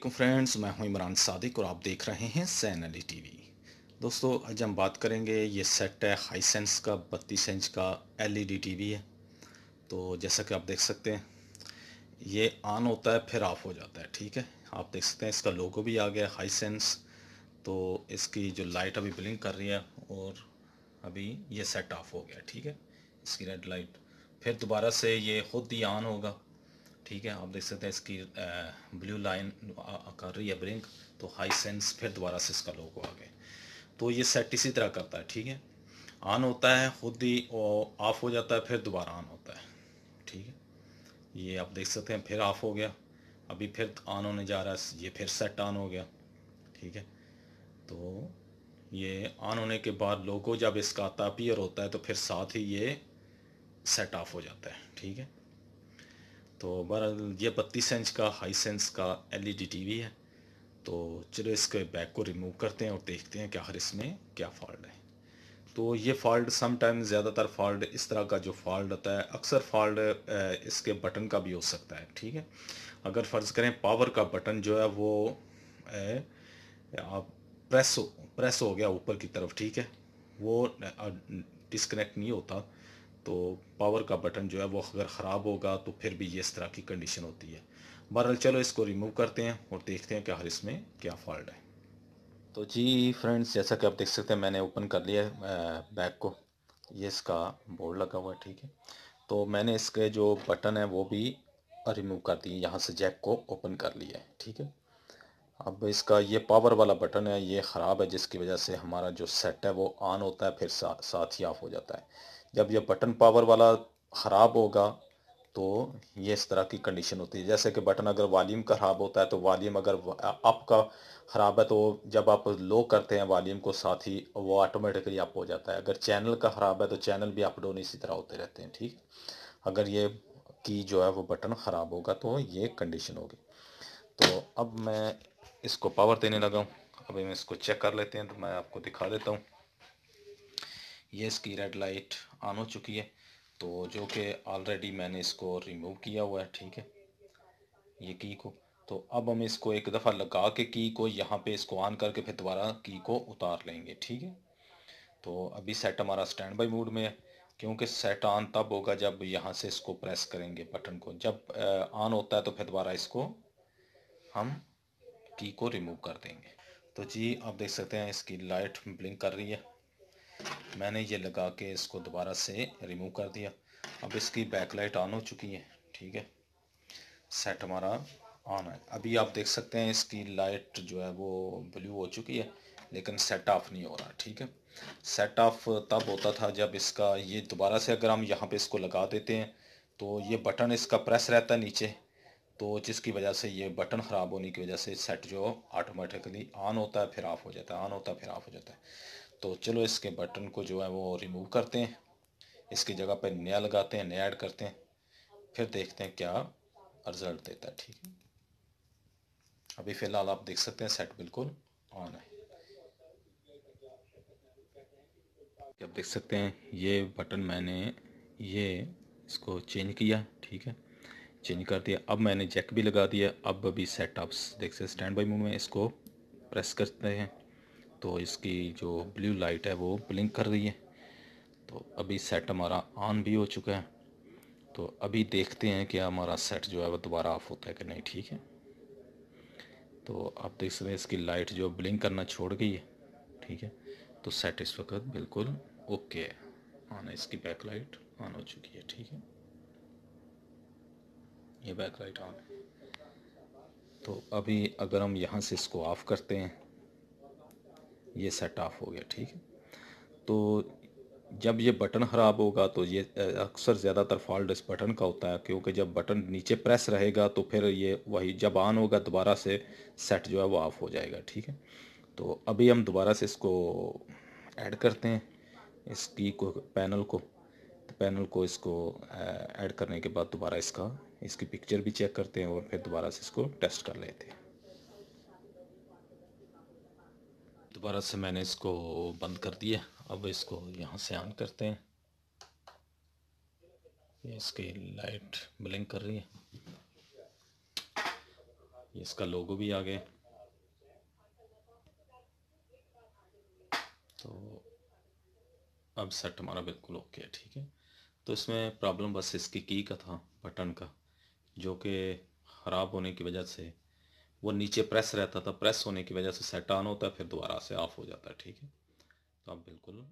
अल्लाम फ्रेंड्स मैं हूं इमरान सादिक और आप देख रहे हैं सैन अली टी वी दोस्तों आज हम बात करेंगे ये सेट है हाई सेंस का बत्तीस इंच का L E e D T V है तो जैसा कि आप देख सकते हैं ये ऑन होता है फिर ऑफ हो जाता है ठीक है आप देख सकते हैं इसका लोगो भी आ गया है हाई सेंस तो इसकी जो लाइट अभी ब्लिंक कर रही है और अभी ये सेट ऑफ हो गया ठीक है इसकी रेड लाइट फिर दोबारा से ये खुद ही ऑन होगा ठीक है आप देख सकते हैं इसकी ब्लू लाइन कर रही है ब्रिंक तो हाई सेंस फिर दोबारा से इसका लोगो आ गया तो ये सेट इसी तरह करता है ठीक है ऑन होता है खुद ही ऑफ हो जाता है फिर दोबारा ऑन होता है ठीक है ये आप देख सकते हैं फिर ऑफ हो गया अभी फिर ऑन होने जा रहा है ये फिर सेट ऑन हो गया ठीक है तो ये ऑन होने के बाद लोगो जब इसका आता अपियर होता है तो फिर साथ ही ये सेट ऑफ हो जाता है ठीक है तो बहरहाल ये बत्तीस इंच का हाई सेंस का एलईडी टीवी है तो चलो इसके बैक को रिमूव करते हैं और देखते हैं कि आखिर इसमें क्या फॉल्ट है तो ये फॉल्ट समटाइम ज़्यादातर फॉल्ट इस तरह का जो फॉल्ट होता है अक्सर फॉल्ट इसके बटन का भी हो सकता है ठीक है अगर फ़र्ज़ करें पावर का बटन जो है वो आप प्रेस हो प्रेस हो गया ऊपर की तरफ ठीक है वो डिसकनेक्ट नहीं होता तो पावर का बटन जो है वो अगर ख़राब होगा तो फिर भी ये इस तरह की कंडीशन होती है बहरहाल चलो इसको रिमूव करते हैं और देखते हैं कि हर इसमें क्या फॉल्ट है तो जी फ्रेंड्स जैसा कि आप देख सकते हैं मैंने ओपन कर लिया बैग को ये इसका बोर्ड लगा हुआ है ठीक है तो मैंने इसके जो बटन है वो भी रिमूव कर दिए यहाँ से जैक को ओपन कर लिया है ठीक है अब इसका ये पावर वाला बटन है ये ख़राब है जिसकी वजह से हमारा जो सेट है वो ऑन होता है फिर सा, साथ ही ऑफ हो जाता है जब ये बटन पावर वाला ख़राब होगा तो ये इस तरह की कंडीशन होती है जैसे कि बटन अगर वालीम का ख़राब होता है तो वालीम अगर अप का ख़राब है तो जब आप लो करते हैं वालीम को साथ ही वो ऑटोमेटिकली अप हो जाता है अगर चैनल का ख़राब है तो चैनल भी अप डाउन इसी तरह होते रहते हैं ठीक अगर ये की जो है वो बटन ख़राब होगा तो ये कंडीशन होगी तो अब मैं इसको पावर देने लगा हूँ अभी मैं इसको चेक कर लेते हैं तो मैं आपको दिखा देता हूँ ये इसकी रेड लाइट ऑन हो चुकी है तो जो कि ऑलरेडी मैंने इसको रिमूव किया हुआ है ठीक है ये की को तो अब हम इसको एक दफ़ा लगा के की को यहाँ पे इसको ऑन करके फिर दोबारा की को उतार लेंगे ठीक है तो अभी सेट हमारा स्टैंड बाई मूड में है क्योंकि सेट ऑन तब होगा जब यहाँ से इसको प्रेस करेंगे बटन को जब ऑन होता है तो फिर दोबारा इसको हम की को रिमूव कर देंगे तो जी आप देख सकते हैं इसकी लाइट ब्लिंक कर रही है मैंने ये लगा के इसको दोबारा से रिमूव कर दिया अब इसकी बैक लाइट ऑन हो चुकी है ठीक है सेट हमारा ऑन है अभी आप देख सकते हैं इसकी लाइट जो है वो ब्लू हो चुकी है लेकिन सेट ऑफ नहीं हो रहा ठीक है सेट ऑफ तब होता था जब इसका ये दोबारा से अगर हम यहाँ पे इसको लगा देते हैं तो ये बटन इसका प्रेस रहता है नीचे तो जिसकी वजह से ये बटन ख़राब होने की वजह से सेट जो ऑटोमेटिकली ऑन होता है फिर ऑफ हो जाता है ऑन होता है फिर ऑफ हो जाता है तो चलो इसके बटन को जो है वो रिमूव करते हैं इसकी जगह पर नया लगाते हैं नया ऐड करते हैं फिर देखते हैं क्या रिज़ल्ट देता है ठीक है अभी फ़िलहाल आप देख सकते हैं सेट बिल्कुल ऑन है आप देख सकते हैं ये बटन मैंने ये इसको चेंज किया ठीक है चेंज कर दिया अब मैंने जैक भी लगा दिया अब अभी सेटअप्स देख सकते स्टैंड बाई मोड में इसको प्रेस करते हैं तो इसकी जो ब्लू लाइट है वो ब्लिंक कर रही है तो अभी सेट हमारा ऑन भी हो चुका है तो अभी देखते हैं कि हमारा सेट जो है वो दोबारा ऑफ होता है कि नहीं ठीक है तो आप देख सकते हैं इसकी लाइट जो ब्लिंक करना छोड़ गई है ठीक है तो सेट इस वक्त बिल्कुल ओके है ऑन है इसकी बैक लाइट ऑन हो चुकी है ठीक है ये बैक लाइट ऑन तो अभी अगर हम यहाँ से इसको ऑफ़ करते हैं ये सेट ऑफ हो गया ठीक है तो जब ये बटन ख़राब होगा तो ये अक्सर ज़्यादातर फॉल्ट इस बटन का होता है क्योंकि जब बटन नीचे प्रेस रहेगा तो फिर ये वही जब ऑन होगा दोबारा से सेट जो है वो ऑफ़ हो जाएगा ठीक है तो अभी हम दोबारा से इसको ऐड करते हैं इस को पैनल को तो पैनल को इसको ऐड करने के बाद दोबारा इसका इसकी पिक्चर भी चेक करते हैं और फिर दोबारा से इसको टेस्ट कर लेते हैं दोबारा से मैंने इसको बंद कर दिया अब इसको यहाँ से ऑन करते हैं ये इसकी लाइट ब्लिंक कर रही है ये इसका लोगो भी आ गया तो अब सेट हमारा बिल्कुल ओके है ठीक है तो इसमें प्रॉब्लम बस इसकी की का था बटन का जो कि ख़राब होने की वजह से वो नीचे प्रेस रहता था प्रेस होने की वजह से सेट ऑन होता है फिर दोबारा से ऑफ़ हो जाता है ठीक है तो आप बिल्कुल